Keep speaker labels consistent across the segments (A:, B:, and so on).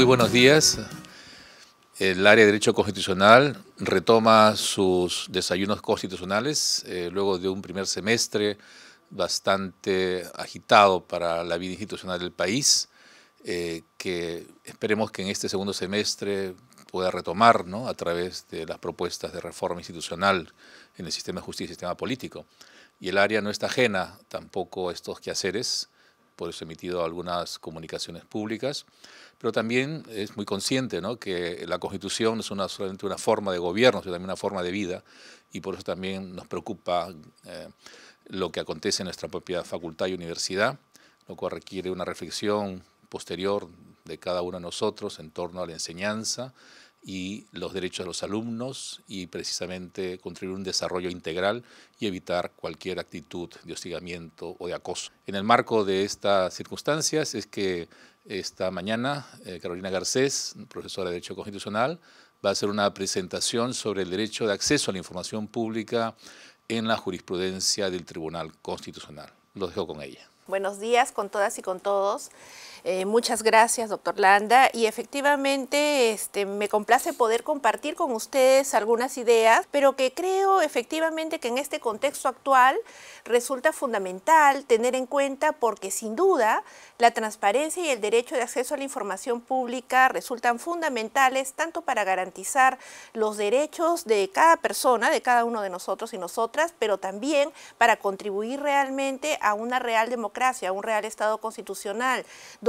A: muy buenos días. El área de Derecho Constitucional retoma sus desayunos constitucionales eh, luego de un primer semestre bastante agitado para la vida institucional del país, eh, que esperemos que en este segundo semestre pueda retomar a través de las propuestas de reforma institucional en el sistema de justicia y sistema político. Y el área no está ajena tampoco a estos quehaceres, por eso he emitido algunas comunicaciones públicas pero también es muy consciente ¿no? que la Constitución no es una, solamente una forma de gobierno, sino también una forma de vida, y por eso también nos preocupa eh, lo que acontece en nuestra propia facultad y universidad, lo cual requiere una reflexión posterior de cada uno de nosotros en torno a la enseñanza y los derechos de los alumnos y precisamente contribuir un desarrollo integral y evitar cualquier actitud de hostigamiento o de acoso. En el marco de estas circunstancias es que esta mañana, eh, Carolina Garcés, profesora de Derecho Constitucional, va a hacer una presentación sobre el derecho de acceso a la información pública en la jurisprudencia del Tribunal Constitucional. Los dejo con
B: ella. Buenos días con todas y con todos. Eh, muchas gracias, doctor Landa. Y efectivamente, este, me complace poder compartir con ustedes algunas ideas, pero que creo efectivamente que en este contexto actual resulta fundamental tener en cuenta porque sin duda la transparencia y el derecho de acceso a la información pública resultan fundamentales tanto para garantizar los derechos de cada persona, de cada uno de nosotros y nosotras, pero también para contribuir realmente a una real democracia, a un real Estado constitucional,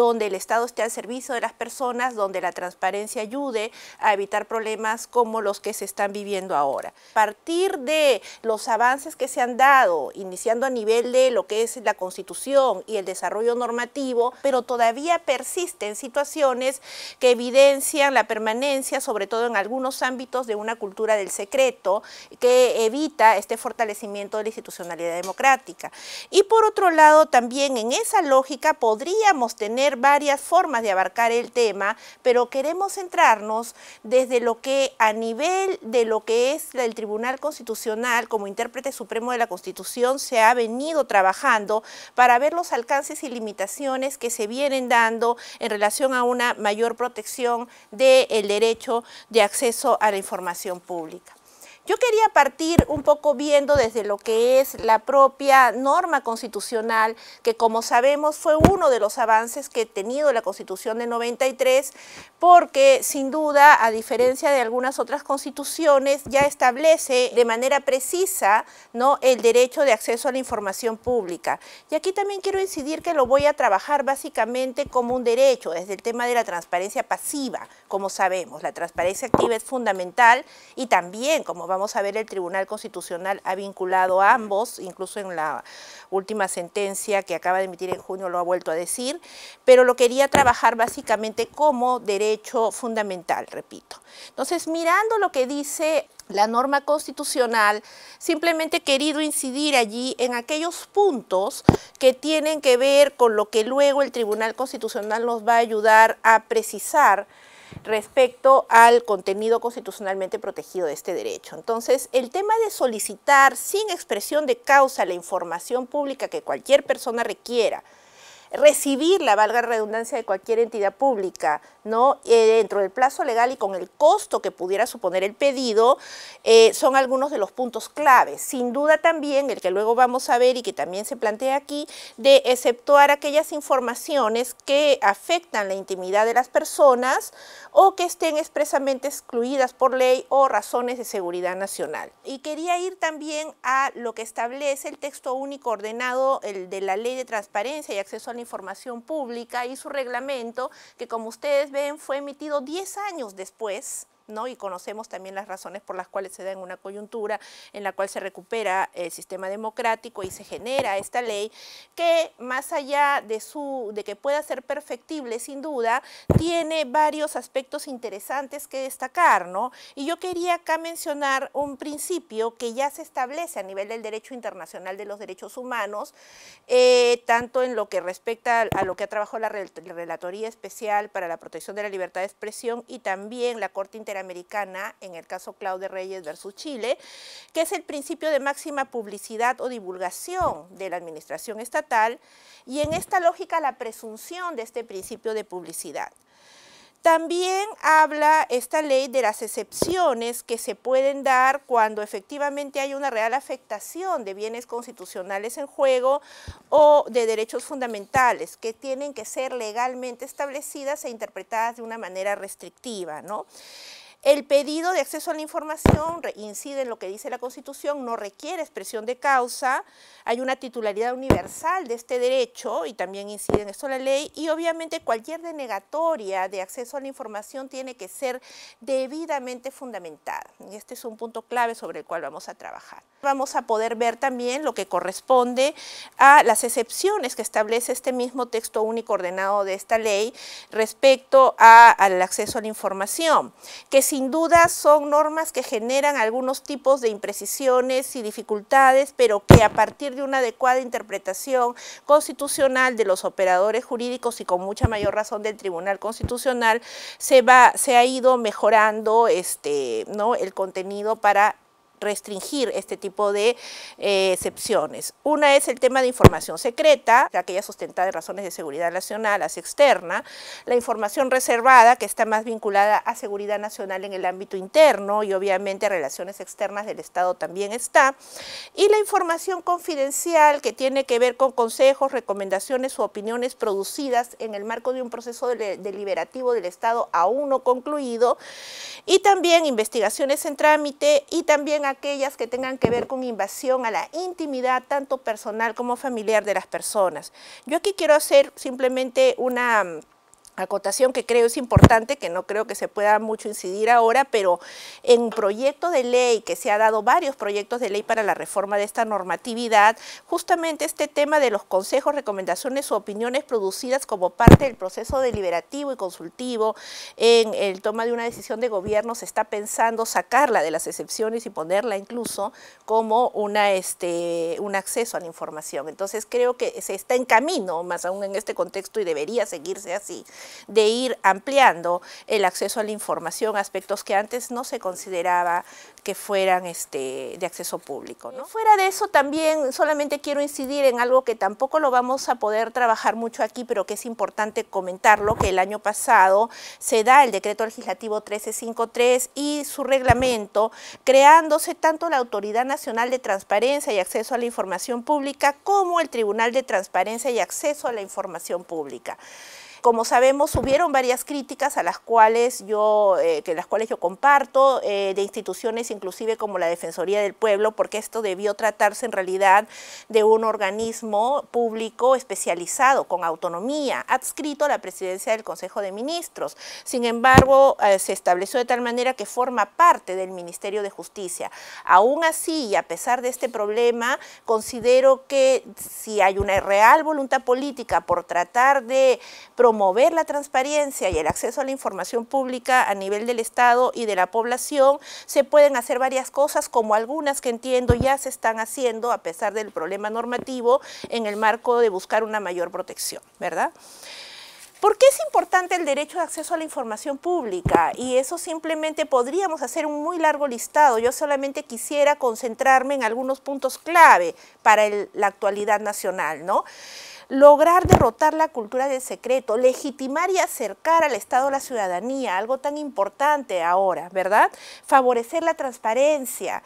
B: donde el Estado esté al servicio de las personas, donde la transparencia ayude a evitar problemas como los que se están viviendo ahora. A partir de los avances que se han dado, iniciando a nivel de lo que es la Constitución y el desarrollo normativo, pero todavía persisten situaciones que evidencian la permanencia, sobre todo en algunos ámbitos, de una cultura del secreto que evita este fortalecimiento de la institucionalidad democrática. Y por otro lado, también en esa lógica podríamos tener varias formas de abarcar el tema, pero queremos centrarnos desde lo que a nivel de lo que es el Tribunal Constitucional como intérprete supremo de la Constitución se ha venido trabajando para ver los alcances y limitaciones que se vienen dando en relación a una mayor protección del derecho de acceso a la información pública. Yo quería partir un poco viendo desde lo que es la propia norma constitucional, que como sabemos fue uno de los avances que ha tenido la Constitución de 93, porque sin duda, a diferencia de algunas otras constituciones, ya establece de manera precisa el derecho de acceso a la información pública. Y aquí también quiero incidir que lo voy a trabajar básicamente como un derecho, desde el tema de la transparencia pasiva, como sabemos. La transparencia activa es fundamental y también, como vamos a ver, el Tribunal Constitucional ha vinculado a ambos, incluso en la última sentencia que acaba de emitir en junio lo ha vuelto a decir, pero lo quería trabajar básicamente como derecho fundamental, repito. Entonces, mirando lo que dice la norma constitucional, simplemente he querido incidir allí en aquellos puntos que tienen que ver con lo que luego el Tribunal Constitucional nos va a ayudar a precisar respecto al contenido constitucionalmente protegido de este derecho. Entonces, el tema de solicitar sin expresión de causa la información pública que cualquier persona requiera, recibir la valga redundancia, de cualquier entidad pública, eh, dentro del plazo legal y con el costo que pudiera suponer el pedido, eh, son algunos de los puntos claves. Sin duda también, el que luego vamos a ver y que también se plantea aquí, de exceptuar aquellas informaciones que afectan la intimidad de las personas o que estén expresamente excluidas por ley o razones de seguridad nacional. Y quería ir también a lo que establece el texto único ordenado, el de la Ley de Transparencia y Acceso a la Información Pública y su reglamento, que como ustedes fue emitido 10 años después y conocemos también las razones por las cuales se da en una coyuntura en la cual se recupera el sistema democrático y se genera esta ley que más allá de, su, de que pueda ser perfectible sin duda, tiene varios aspectos interesantes que destacar. Y yo quería acá mencionar un principio que ya se establece a nivel del derecho internacional de los derechos humanos, eh, tanto en lo que respecta a lo que ha trabajado la Relatoría Especial para la Protección de la Libertad de Expresión y también la Corte Internacional americana, en el caso Claude Reyes versus Chile, que es el principio de máxima publicidad o divulgación de la administración estatal, y en esta lógica la presunción de este principio de publicidad. También habla esta ley de las excepciones que se pueden dar cuando efectivamente hay una real afectación de bienes constitucionales en juego o de derechos fundamentales que tienen que ser legalmente establecidas e interpretadas de una manera restrictiva. ¿no? El pedido de acceso a la información incide en lo que dice la Constitución, no requiere expresión de causa, hay una titularidad universal de este derecho y también incide en esto la ley y obviamente cualquier denegatoria de acceso a la información tiene que ser debidamente fundamentada. Y este es un punto clave sobre el cual vamos a trabajar. Vamos a poder ver también lo que corresponde a las excepciones que establece este mismo texto único ordenado de esta ley respecto al acceso a la información, que sin duda son normas que generan algunos tipos de imprecisiones y dificultades, pero que a partir de una adecuada interpretación constitucional de los operadores jurídicos y con mucha mayor razón del Tribunal Constitucional, se, va, se ha ido mejorando este, ¿no? el contenido para restringir este tipo de eh, excepciones. Una es el tema de información secreta, aquella sustentada de razones de seguridad nacional, hacia externa, la información reservada, que está más vinculada a seguridad nacional en el ámbito interno y obviamente relaciones externas del Estado también está, y la información confidencial que tiene que ver con consejos, recomendaciones u opiniones producidas en el marco de un proceso deliberativo del Estado aún no concluido, y también investigaciones en trámite y también aquellas que tengan que ver con invasión a la intimidad, tanto personal como familiar de las personas. Yo aquí quiero hacer simplemente una acotación que creo es importante, que no creo que se pueda mucho incidir ahora, pero en proyecto de ley, que se ha dado varios proyectos de ley para la reforma de esta normatividad, justamente este tema de los consejos, recomendaciones o opiniones producidas como parte del proceso deliberativo y consultivo en el toma de una decisión de gobierno, se está pensando sacarla de las excepciones y ponerla incluso como una, este, un acceso a la información. Entonces creo que se está en camino, más aún en este contexto, y debería seguirse así de ir ampliando el acceso a la información, aspectos que antes no se consideraba que fueran este, de acceso público. Fuera de eso también solamente quiero incidir en algo que tampoco lo vamos a poder trabajar mucho aquí, pero que es importante comentarlo, que el año pasado se da el decreto legislativo 1353 y su reglamento, creándose tanto la Autoridad Nacional de Transparencia y Acceso a la Información Pública como el Tribunal de Transparencia y Acceso a la Información Pública. Como sabemos, hubieron varias críticas a las cuales yo, eh, que las cuales yo comparto, eh, de instituciones inclusive como la Defensoría del Pueblo, porque esto debió tratarse en realidad de un organismo público especializado, con autonomía, adscrito a la presidencia del Consejo de Ministros. Sin embargo, eh, se estableció de tal manera que forma parte del Ministerio de Justicia. Aún así, y a pesar de este problema, considero que si hay una real voluntad política por tratar de promover promover la transparencia y el acceso a la información pública a nivel del Estado y de la población, se pueden hacer varias cosas, como algunas que entiendo ya se están haciendo, a pesar del problema normativo, en el marco de buscar una mayor protección, ¿verdad? ¿Por qué es importante el derecho de acceso a la información pública? Y eso simplemente podríamos hacer un muy largo listado. Yo solamente quisiera concentrarme en algunos puntos clave para la actualidad nacional, ¿no? lograr derrotar la cultura del secreto, legitimar y acercar al Estado a la ciudadanía, algo tan importante ahora, ¿verdad? Favorecer la transparencia,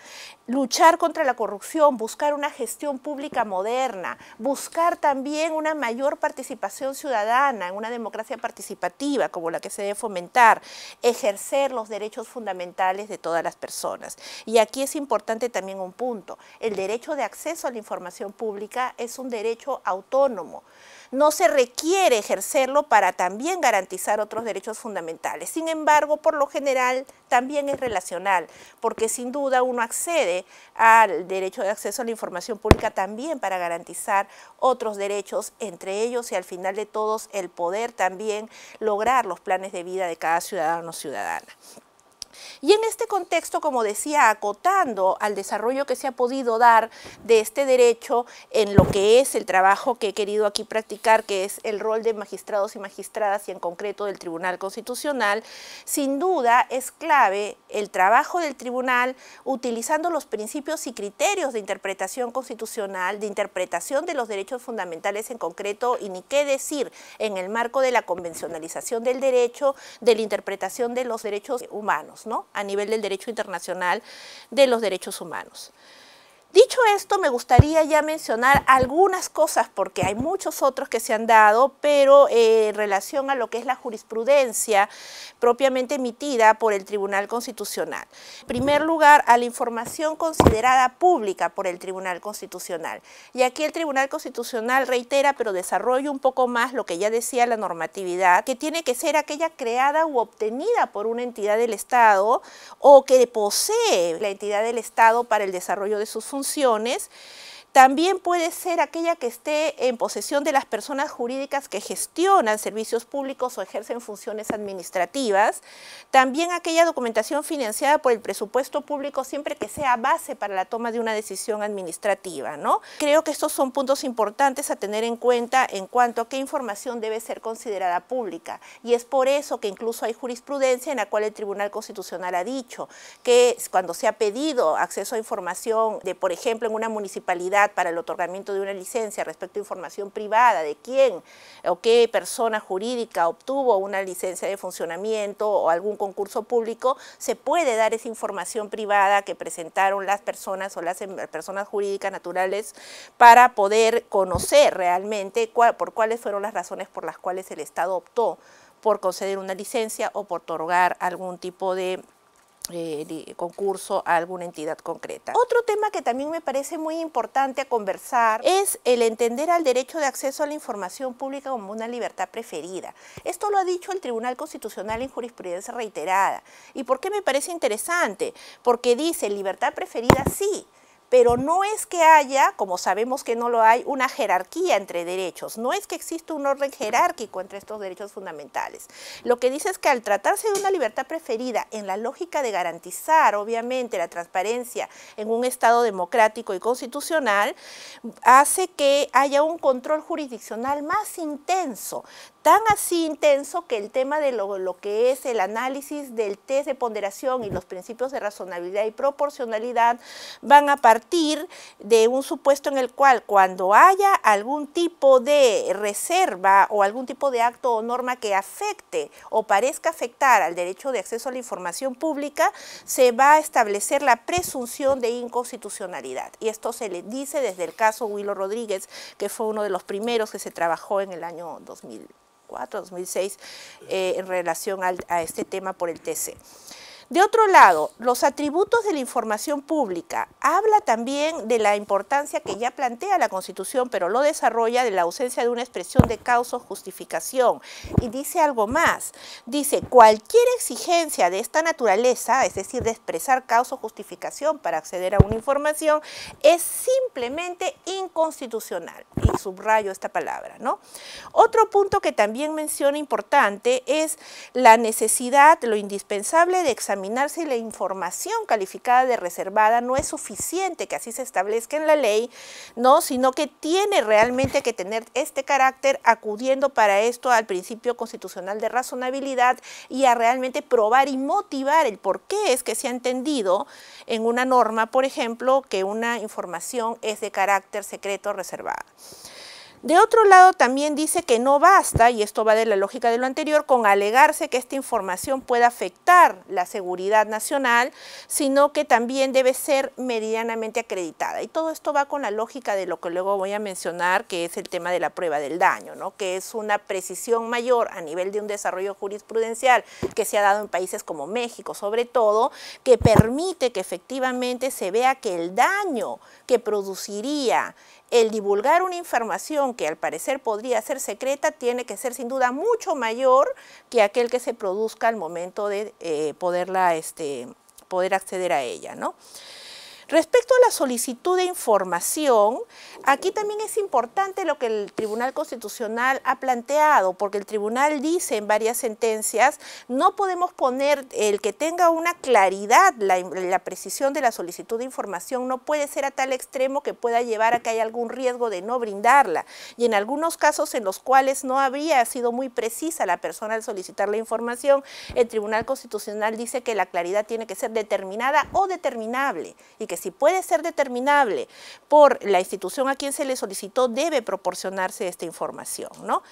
B: luchar contra la corrupción, buscar una gestión pública moderna, buscar también una mayor participación ciudadana en una democracia participativa como la que se debe fomentar, ejercer los derechos fundamentales de todas las personas. Y aquí es importante también un punto, el derecho de acceso a la información pública es un derecho autónomo no se requiere ejercerlo para también garantizar otros derechos fundamentales. Sin embargo, por lo general también es relacional, porque sin duda uno accede al derecho de acceso a la información pública también para garantizar otros derechos, entre ellos y al final de todos el poder también lograr los planes de vida de cada ciudadano o ciudadana. Y en este contexto, como decía, acotando al desarrollo que se ha podido dar de este derecho en lo que es el trabajo que he querido aquí practicar, que es el rol de magistrados y magistradas y en concreto del Tribunal Constitucional, sin duda es clave el trabajo del tribunal utilizando los principios y criterios de interpretación constitucional, de interpretación de los derechos fundamentales en concreto y ni qué decir en el marco de la convencionalización del derecho, de la interpretación de los derechos humanos a nivel del derecho internacional de los derechos humanos. Dicho esto, me gustaría ya mencionar algunas cosas, porque hay muchos otros que se han dado, pero eh, en relación a lo que es la jurisprudencia propiamente emitida por el Tribunal Constitucional. En primer lugar, a la información considerada pública por el Tribunal Constitucional. Y aquí el Tribunal Constitucional reitera, pero desarrolla un poco más lo que ya decía la normatividad, que tiene que ser aquella creada u obtenida por una entidad del Estado o que posee la entidad del Estado para el desarrollo de sus funciones funciones también puede ser aquella que esté en posesión de las personas jurídicas que gestionan servicios públicos o ejercen funciones administrativas. También aquella documentación financiada por el presupuesto público siempre que sea base para la toma de una decisión administrativa. ¿no? Creo que estos son puntos importantes a tener en cuenta en cuanto a qué información debe ser considerada pública. Y es por eso que incluso hay jurisprudencia en la cual el Tribunal Constitucional ha dicho que cuando se ha pedido acceso a información de, por ejemplo, en una municipalidad, para el otorgamiento de una licencia respecto a información privada de quién o qué persona jurídica obtuvo una licencia de funcionamiento o algún concurso público, se puede dar esa información privada que presentaron las personas o las em, personas jurídicas naturales para poder conocer realmente por cuáles fueron las razones por las cuales el Estado optó por conceder una licencia o por otorgar algún tipo de eh, concurso a alguna entidad concreta. Otro tema que también me parece muy importante a conversar es el entender al derecho de acceso a la información pública como una libertad preferida. Esto lo ha dicho el Tribunal Constitucional en jurisprudencia reiterada. ¿Y por qué me parece interesante? Porque dice libertad preferida sí, pero no es que haya, como sabemos que no lo hay, una jerarquía entre derechos, no es que exista un orden jerárquico entre estos derechos fundamentales. Lo que dice es que al tratarse de una libertad preferida, en la lógica de garantizar, obviamente, la transparencia en un Estado democrático y constitucional, hace que haya un control jurisdiccional más intenso tan así intenso que el tema de lo, que es el análisis del test de ponderación y los principios de razonabilidad y proporcionalidad van a partir de un supuesto en el cual cuando haya algún tipo de reserva o algún tipo de acto o norma que afecte o parezca afectar al derecho de acceso a la información pública, se va a establecer la presunción de inconstitucionalidad. Y esto se le dice desde el caso Willo Rodríguez, que fue uno de los primeros que se trabajó en el año 2000. 2004, 2006, eh, en relación a este tema por el TC. De otro lado, los atributos de la información pública. Habla también de la importancia que ya plantea la Constitución, pero lo desarrolla de la ausencia de una expresión de causa o justificación. Y dice algo más. Dice, cualquier exigencia de esta naturaleza, es decir, de expresar causa o justificación para acceder a una información, es simplemente inconstitucional subrayo esta palabra. ¿no? Otro punto que también menciona importante es la necesidad, lo indispensable de examinar si la información calificada de reservada no es suficiente que así se establezca en la ley, ¿no? sino que tiene realmente que tener este carácter acudiendo para esto al principio constitucional de razonabilidad y a realmente probar y motivar el por qué es que se ha entendido en una norma, por ejemplo, que una información es de carácter secreto reservada. De otro lado, también dice que no basta, y esto va de la lógica de lo anterior, con alegarse que esta información pueda afectar la seguridad nacional, sino que también debe ser medianamente acreditada. Y todo esto va con la lógica de lo que luego voy a mencionar, que es el tema de la prueba del daño, ¿no? que es una precisión mayor a nivel de un desarrollo jurisprudencial que se ha dado en países como México, sobre todo, que permite que efectivamente se vea que el daño que produciría el divulgar una información que al parecer podría ser secreta tiene que ser sin duda mucho mayor que aquel que se produzca al momento de eh, poderla, este, poder acceder a ella. ¿no? Respecto a la solicitud de información, aquí también es importante lo que el Tribunal Constitucional ha planteado, porque el Tribunal dice en varias sentencias, no podemos poner el que tenga una claridad, la, precisión de la solicitud de información no puede ser a tal extremo que pueda llevar a que haya algún riesgo de no brindarla. Y en algunos casos en los cuales no habría sido muy precisa la persona al solicitar la información, el Tribunal Constitucional dice que la claridad tiene que ser determinada o determinable y que si puede ser determinable por la institución a quien se le solicitó, debe proporcionarse esta información. ¿no?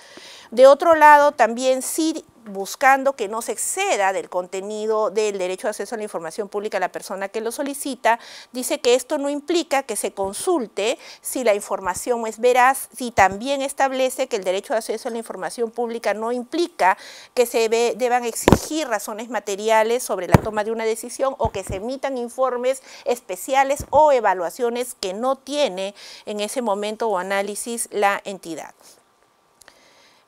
B: De otro lado, también sí buscando que no se exceda del contenido del derecho de acceso a la información pública la persona que lo solicita, dice que esto no implica que se consulte si la información es veraz y también establece que el derecho de acceso a la información pública no implica que se deban exigir razones materiales sobre la toma de una decisión o que se emitan informes especiales o evaluaciones que no tiene en ese momento o análisis la entidad.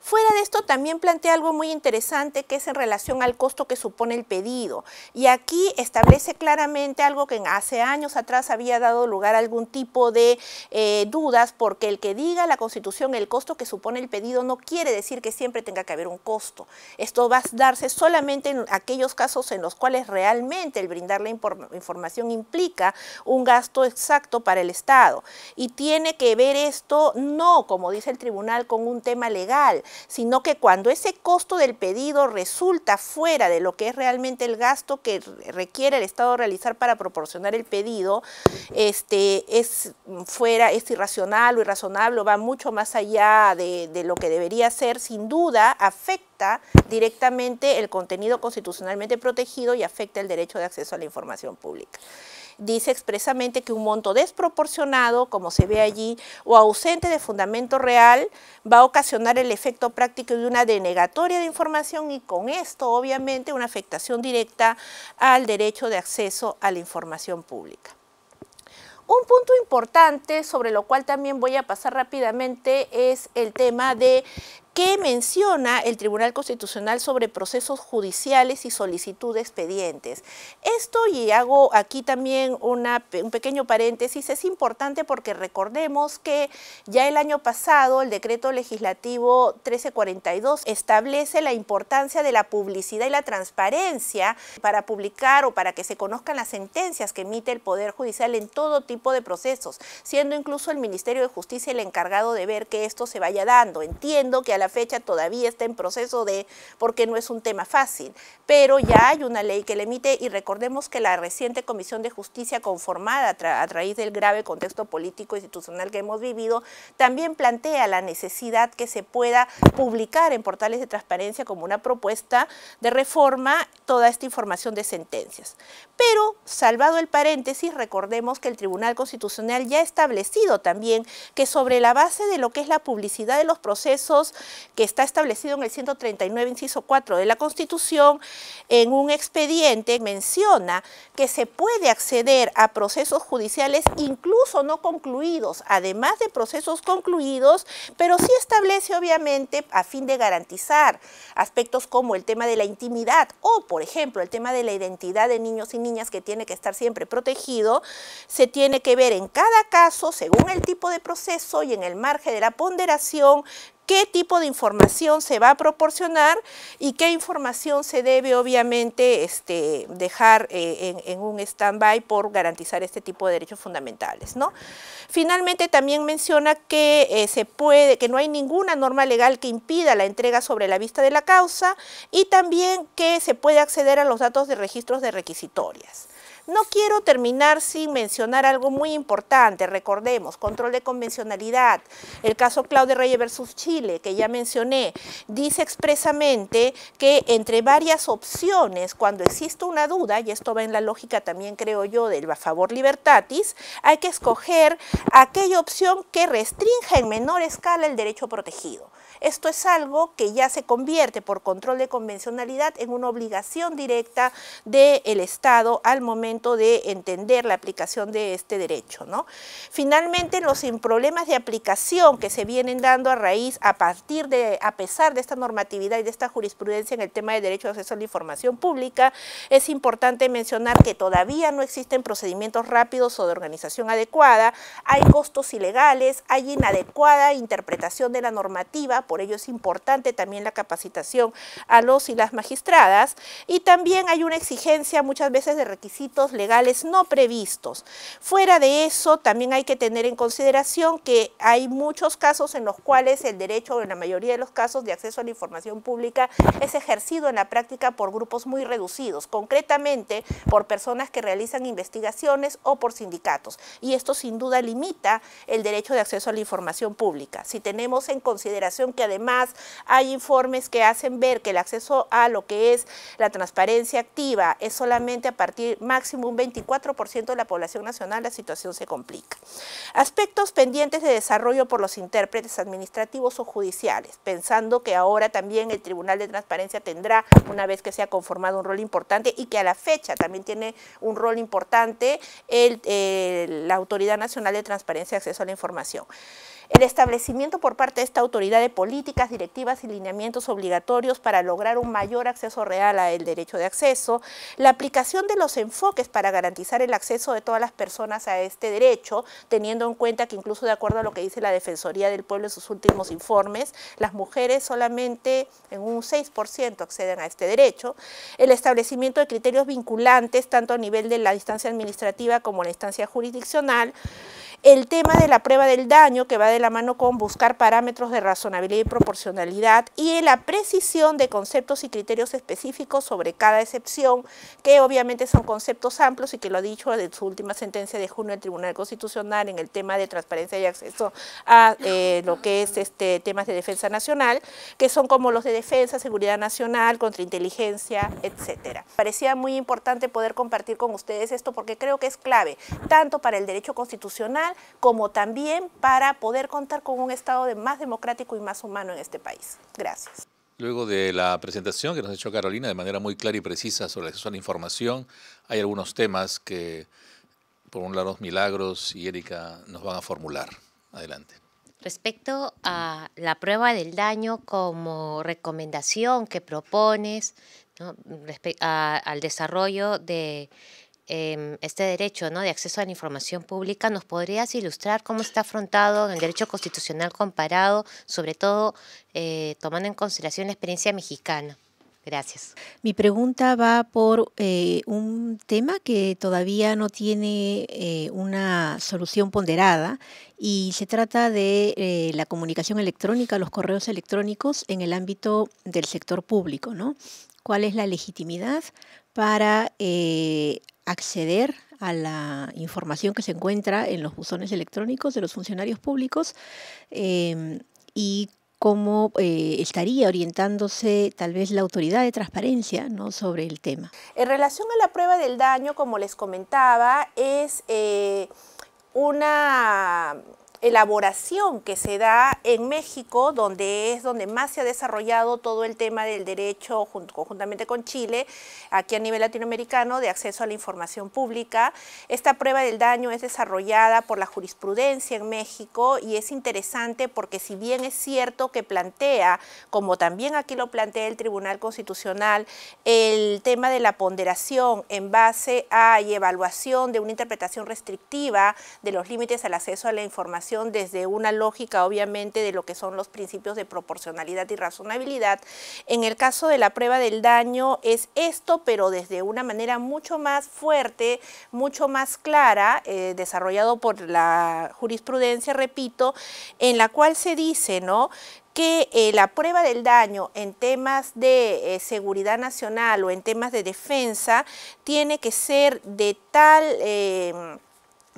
B: Fuera de esto, también plantea algo muy interesante que es en relación al costo que supone el pedido. Y aquí establece claramente algo que hace años atrás había dado lugar a algún tipo de eh, dudas, porque el que diga la Constitución el costo que supone el pedido no quiere decir que siempre tenga que haber un costo. Esto va a darse solamente en aquellos casos en los cuales realmente el brindar la información implica un gasto exacto para el Estado. Y tiene que ver esto no, como dice el tribunal, con un tema legal, sino que cuando ese costo del pedido resulta fuera de lo que es realmente el gasto que requiere el Estado realizar para proporcionar el pedido, este, es irracional o irrazonable, va mucho más allá de, de lo que debería ser, sin duda afecta directamente el contenido constitucionalmente protegido y afecta el derecho de acceso a la información pública dice expresamente que un monto desproporcionado, como se ve allí, o ausente de fundamento real, va a ocasionar el efecto práctico de una denegatoria de información y con esto, obviamente, una afectación directa al derecho de acceso a la información pública. Un punto importante sobre lo cual también voy a pasar rápidamente es el tema de ¿Qué menciona el Tribunal Constitucional sobre procesos judiciales y solicitudes de expedientes. Esto, y hago aquí también un pequeño paréntesis, es importante porque recordemos que ya el año pasado el decreto legislativo 1342 establece la importancia de la publicidad y la transparencia para publicar o para que se conozcan las sentencias que emite el Poder Judicial en todo tipo de procesos, siendo incluso el Ministerio de Justicia el encargado de ver que esto se vaya dando. Entiendo que a la fecha todavía está en proceso de, porque no es un tema fácil, pero ya hay una ley que le emite y recordemos que la reciente Comisión de Justicia conformada a, a raíz del grave contexto político institucional que hemos vivido, también plantea la necesidad que se pueda publicar en portales de transparencia como una propuesta de reforma toda esta información de sentencias. Pero, salvado el paréntesis, recordemos que el Tribunal Constitucional ya ha establecido también que sobre la base de lo que es la publicidad de los procesos que está establecido en el 139, inciso 4 de la Constitución, en un expediente menciona que se puede acceder a procesos judiciales incluso no concluidos, además de procesos concluidos, pero sí establece obviamente a fin de garantizar aspectos como el tema de la intimidad o, por ejemplo, el tema de la identidad de niños y niñas que tiene que estar siempre protegido, se tiene que ver en cada caso, según el tipo de proceso y en el margen de la ponderación qué tipo de información se va a proporcionar y qué información se debe obviamente este, dejar eh, en, un stand-by por garantizar este tipo de derechos fundamentales. Finalmente también menciona que, eh, se puede, que no hay ninguna norma legal que impida la entrega sobre la vista de la causa y también que se puede acceder a los datos de registros de requisitorias. No quiero terminar sin mencionar algo muy importante, recordemos, control de convencionalidad, el caso Claudio Reyes versus Chile, que ya mencioné, dice expresamente que entre varias opciones, cuando existe una duda, y esto va en la lógica también creo yo del favor libertatis, hay que escoger aquella opción que restrinja en menor escala el derecho protegido. Esto es algo que ya se convierte por control de convencionalidad en una obligación directa del Estado al momento de entender la aplicación de este derecho. ¿no? Finalmente, los problemas de aplicación que se vienen dando a raíz, a partir de, a pesar de esta normatividad y de esta jurisprudencia en el tema de derecho de acceso a la información pública, es importante mencionar que todavía no existen procedimientos rápidos o de organización adecuada, hay costos ilegales, hay inadecuada interpretación de la normativa, por ello es importante también la capacitación a los y las magistradas. Y también hay una exigencia muchas veces de requisitos legales no previstos. Fuera de eso, también hay que tener en consideración que hay muchos casos en los cuales el derecho, en la mayoría de los casos de acceso a la información pública, es ejercido en la práctica por grupos muy reducidos, concretamente por personas que realizan investigaciones o por sindicatos. Y esto sin duda limita el derecho de acceso a la información pública. Si tenemos en consideración que además hay informes que hacen ver que el acceso a lo que es la transparencia activa es solamente a partir máximo un 24% de la población nacional, la situación se complica. Aspectos pendientes de desarrollo por los intérpretes administrativos o judiciales, pensando que ahora también el Tribunal de Transparencia tendrá, una vez que se ha conformado un rol importante y que a la fecha también tiene un rol importante, eh, la Autoridad Nacional de Transparencia y Acceso a la Información. El establecimiento por parte de esta autoridad de políticas, directivas y lineamientos obligatorios para lograr un mayor acceso real al derecho de acceso, la aplicación de los enfoques para garantizar el acceso de todas las personas a este derecho, teniendo en cuenta que incluso de acuerdo a lo que dice la Defensoría del Pueblo en sus últimos informes, las mujeres solamente en un 6% acceden a este derecho, el establecimiento de criterios vinculantes tanto a nivel de la instancia administrativa como la instancia jurisdiccional, el tema de la prueba del daño que va de la mano con buscar parámetros de razonabilidad y proporcionalidad y la precisión de conceptos y criterios específicos sobre cada excepción, que obviamente son conceptos amplios y que lo ha dicho en su última sentencia de junio el Tribunal Constitucional en el tema de transparencia y acceso a eh, lo que es este temas de defensa nacional, que son como los de defensa, seguridad nacional, contrainteligencia, etcétera. Parecía muy importante poder compartir con ustedes esto porque creo que es clave, tanto para el derecho constitucional como también para poder contar con un Estado más democrático y más humano en este país. Gracias.
A: Luego de la presentación que nos ha hecho Carolina de manera muy clara y precisa sobre el acceso a la información, hay algunos temas que, por un lado, Milagros y Erika nos van a formular. Adelante.
B: Respecto a la prueba del daño como recomendación que propones al desarrollo de Em, este derecho ¿no? de acceso a la información pública, ¿nos podrías ilustrar cómo está afrontado en el derecho constitucional comparado, sobre todo eh, tomando en consideración la experiencia mexicana? Gracias. Mi pregunta va por eh, un tema que todavía no tiene eh, una solución ponderada y se trata de la comunicación electrónica, los correos electrónicos en el ámbito del sector público, ¿no? ¿Cuál es la legitimidad para acceder a la información que se encuentra en los buzones electrónicos de los funcionarios públicos em, y cómo eh, estaría orientándose tal vez la autoridad de transparencia ¿no? sobre el tema. En relación a la prueba del daño, como les comentaba, es eh, una elaboración que se da en México, donde es donde más se ha desarrollado todo el tema del derecho, conjuntamente con Chile, aquí a nivel latinoamericano, de acceso a la información pública. Esta prueba del daño es desarrollada por la jurisprudencia en México y es interesante porque si bien es cierto que plantea, como también aquí lo plantea el Tribunal Constitucional, el tema de la ponderación en base a y evaluación de una interpretación restrictiva de los límites al acceso a la información, desde una lógica, obviamente, de lo que son los principios de proporcionalidad y razonabilidad. En el caso de la prueba del daño es esto, pero desde una manera mucho más fuerte, mucho más clara, eh, desarrollado por la jurisprudencia, repito, en la cual se dice, ¿no? que eh, la prueba del daño en temas de eh, seguridad nacional o en temas de defensa tiene que ser de tal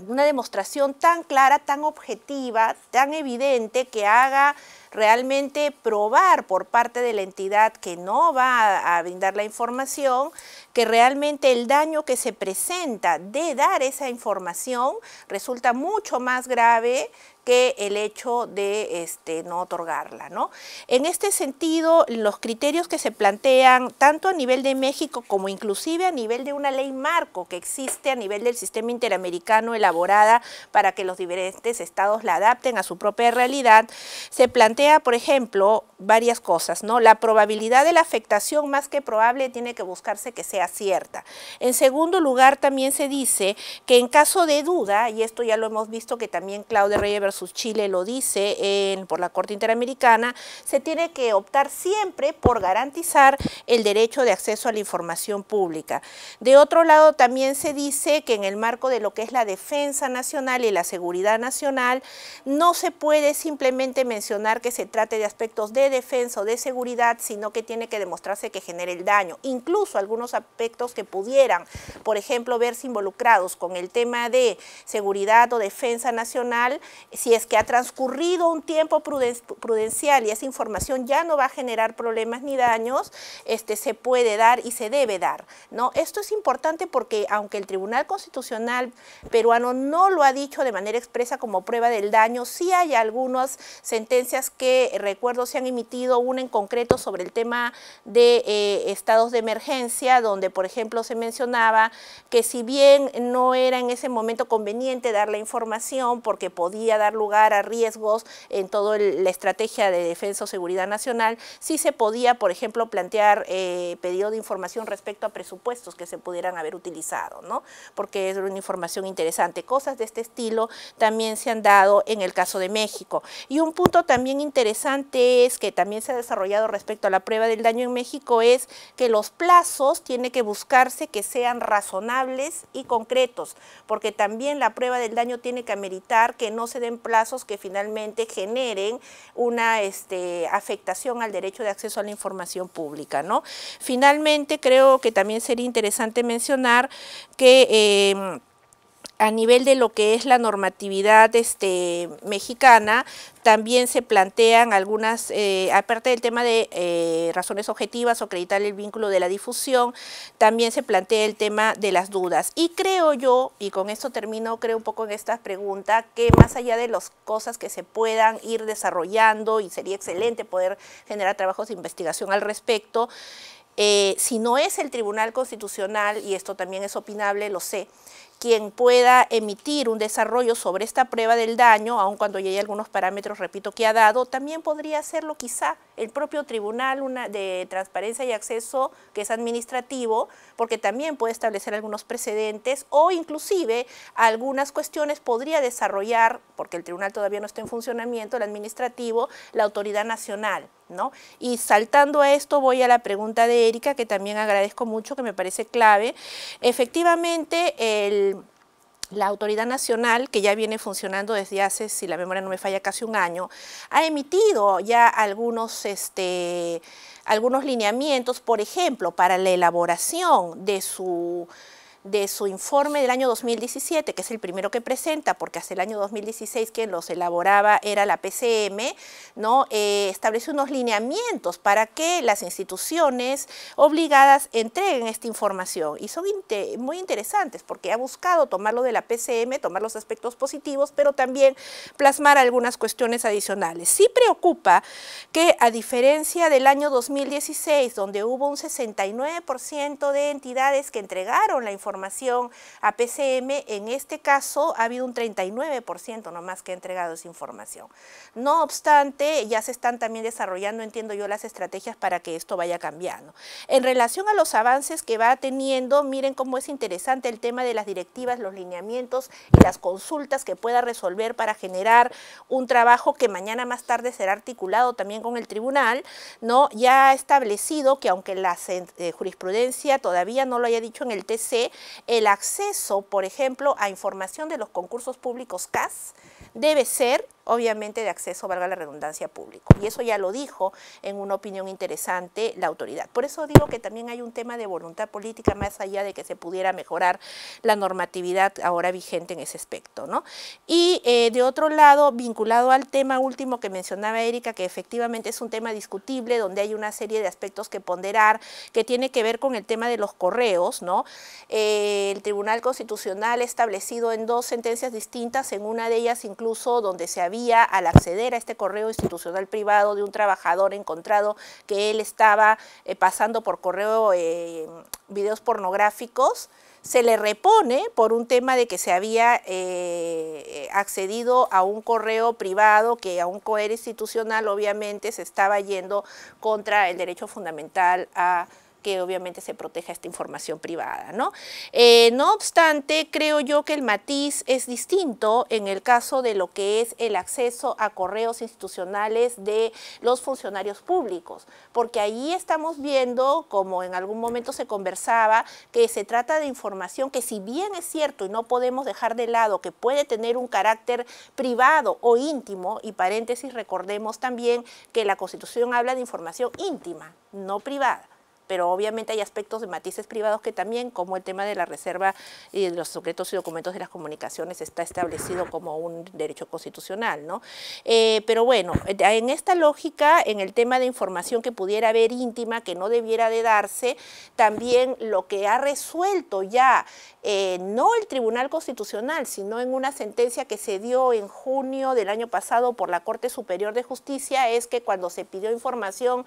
B: una demostración tan clara, tan objetiva, tan evidente que haga realmente probar por parte de la entidad que no va a, brindar la información, que realmente el daño que se presenta de dar esa información resulta mucho más grave que el hecho de este, no otorgarla. ¿no? En este sentido, los criterios que se plantean tanto a nivel de México como inclusive a nivel de una ley marco que existe a nivel del sistema interamericano elaborada para que los diferentes estados la adapten a su propia realidad, se plantea, por ejemplo, varias cosas. ¿no? La probabilidad de la afectación más que probable tiene que buscarse que sea cierta. En segundo lugar, también se dice que en caso de duda, y esto ya lo hemos visto que también Claudia Reyes Chile lo dice por la Corte Interamericana, se tiene que optar siempre por garantizar el derecho de acceso a la información pública. De otro lado, también se dice que en el marco de lo que es la defensa nacional y la seguridad nacional, no se puede simplemente mencionar que se trate de aspectos de defensa o de seguridad, sino que tiene que demostrarse que genere el daño. Incluso algunos aspectos que pudieran, por ejemplo, verse involucrados con el tema de seguridad o defensa nacional, si es que ha transcurrido un tiempo prudencial y esa información ya no va a generar problemas ni daños, este, se puede dar y se debe dar. ¿no? Esto es importante porque aunque el Tribunal Constitucional peruano no lo ha dicho de manera expresa como prueba del daño, sí hay algunas sentencias que, recuerdo, se han emitido, una en concreto sobre el tema de eh, estados de emergencia, donde, por ejemplo, se mencionaba que si bien no era en ese momento conveniente dar la información porque podía dar lugar a riesgos en toda la estrategia de defensa o seguridad nacional, si se podía, por ejemplo, plantear eh, pedido de información respecto a presupuestos que se pudieran haber utilizado, ¿no? porque es una información interesante. Cosas de este estilo también se han dado en el caso de México. Y un punto también interesante es que también se ha desarrollado respecto a la prueba del daño en México es que los plazos tiene que buscarse que sean razonables y concretos, porque también la prueba del daño tiene que ameritar que no se den plazos que finalmente generen una este, afectación al derecho de acceso a la información pública. ¿no? Finalmente, creo que también sería interesante mencionar que... Em, a nivel de lo que es la normatividad este, mexicana, también se plantean algunas, eh, aparte del tema de eh, razones objetivas o acreditar el vínculo de la difusión, también se plantea el tema de las dudas. Y creo yo, y con esto termino, creo un poco en esta pregunta, que más allá de las cosas que se puedan ir desarrollando, y sería excelente poder generar trabajos de investigación al respecto, eh, si no es el Tribunal Constitucional, y esto también es opinable, lo sé, quien pueda emitir un desarrollo sobre esta prueba del daño, aun cuando ya hay algunos parámetros, repito, que ha dado, también podría hacerlo quizá el propio Tribunal de Transparencia y Acceso, que es administrativo, porque también puede establecer algunos precedentes o inclusive algunas cuestiones podría desarrollar, porque el tribunal todavía no está en funcionamiento, el administrativo, la autoridad nacional. Y saltando a esto voy a la pregunta de Erika, que también agradezco mucho, que me parece clave. Efectivamente, La Autoridad Nacional, que ya viene funcionando desde hace, si la memoria no me falla, casi un año, ha emitido ya algunos, este, algunos lineamientos, por ejemplo, para la elaboración de su de su informe del año 2017, que es el primero que presenta, porque hasta el año 2016 quien los elaboraba era la PCM, ¿no? Eh, establece unos lineamientos para que las instituciones obligadas entreguen esta información. Y son muy interesantes porque ha buscado tomarlo de la PCM, tomar los aspectos positivos, pero también plasmar algunas cuestiones adicionales. Sí preocupa que a diferencia del año 2016, donde hubo un 69% de entidades que entregaron la información, información a PCM, en este caso ha habido un 39% nomás que ha entregado esa información. No obstante, ya se están también desarrollando, entiendo yo, las estrategias para que esto vaya cambiando. En relación a los avances que va teniendo, miren cómo es interesante el tema de las directivas, los lineamientos y las consultas que pueda resolver para generar un trabajo que mañana más tarde será articulado también con el tribunal, ¿no? Ya ha establecido que aunque la eh, jurisprudencia todavía no lo haya dicho en el TC, el acceso, por ejemplo, a información de los concursos públicos CAS debe ser obviamente de acceso, valga la redundancia, público. Y eso ya lo dijo en una opinión interesante la autoridad. Por eso digo que también hay un tema de voluntad política más allá de que se pudiera mejorar la normatividad ahora vigente en ese aspecto. ¿no? Y eh, de otro lado, vinculado al tema último que mencionaba Erika, que efectivamente es un tema discutible, donde hay una serie de aspectos que ponderar, que tiene que ver con el tema de los correos. ¿no? Eh, el Tribunal Constitucional ha establecido en dos sentencias distintas, en una de ellas incluso donde se había al acceder a este correo institucional privado de un trabajador encontrado que él estaba eh, pasando por correo eh, videos pornográficos, se le repone por un tema de que se había eh, accedido a un correo privado que a un coer institucional obviamente se estaba yendo contra el derecho fundamental a que obviamente se proteja esta información privada. ¿no? Eh, no obstante, creo yo que el matiz es distinto en el caso de lo que es el acceso a correos institucionales de los funcionarios públicos, porque ahí estamos viendo, como en algún momento se conversaba, que se trata de información que si bien es cierto y no podemos dejar de lado que puede tener un carácter privado o íntimo, y paréntesis recordemos también que la Constitución habla de información íntima, no privada pero obviamente hay aspectos de matices privados que también, como el tema de la reserva y de los secretos y documentos de las comunicaciones, está establecido como un derecho constitucional, ¿no? Eh, pero bueno, en esta lógica, en el tema de información que pudiera haber íntima, que no debiera de darse, también lo que ha resuelto ya, eh, no el Tribunal Constitucional, sino en una sentencia que se dio en junio del año pasado por la Corte Superior de Justicia, es que cuando se pidió información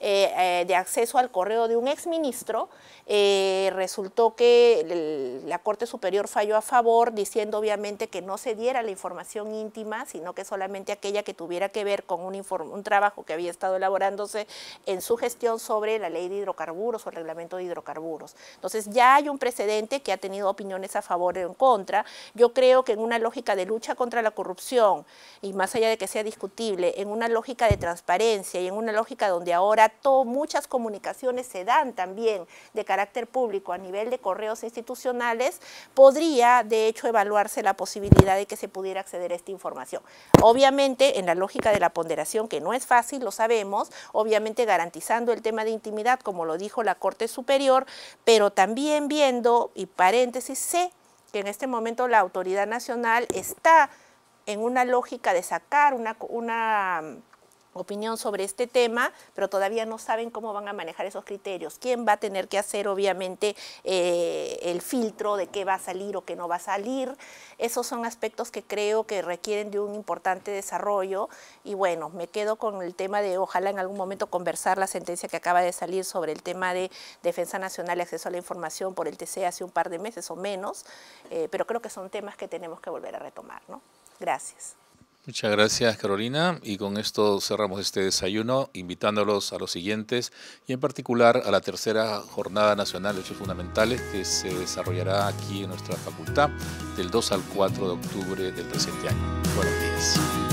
B: eh, de acceso al correo de un exministro, ministro, eh, resultó que la Corte Superior falló a favor, diciendo obviamente que no se diera la información íntima, sino que solamente aquella que tuviera que ver con un, un trabajo que había estado elaborándose en su gestión sobre la ley de hidrocarburos o el reglamento de hidrocarburos. Entonces ya hay un precedente que ha tenido opiniones a favor o en contra. Yo creo que en una lógica de lucha contra la corrupción, y más allá de que sea discutible, en una lógica de transparencia y en una lógica donde ahora muchas comunicaciones se dan también de carácter público a nivel de correos institucionales, podría de hecho evaluarse la posibilidad de que se pudiera acceder a esta información. Obviamente, en la lógica de la ponderación, que no es fácil, lo sabemos, obviamente garantizando el tema de intimidad, como lo dijo la Corte Superior, pero también viendo, y paréntesis, sé que en este momento la autoridad nacional está en una lógica de sacar una, una opinión sobre este tema, pero todavía no saben cómo van a manejar esos criterios, quién va a tener que hacer obviamente eh, el filtro de qué va a salir o qué no va a salir. Esos son aspectos que creo que requieren de un importante desarrollo y bueno, me quedo con el tema de ojalá en algún momento conversar la sentencia que acaba de salir sobre el tema de Defensa Nacional y Acceso a la Información por el TC hace un par de meses o menos, eh, pero creo que son temas que tenemos que volver a retomar. ¿no? Gracias.
A: Muchas gracias Carolina y con esto cerramos este desayuno invitándolos a los siguientes y en particular a la tercera jornada nacional de hechos fundamentales que se desarrollará aquí en nuestra facultad del 2 al 4 de octubre del presente año. Buenos días.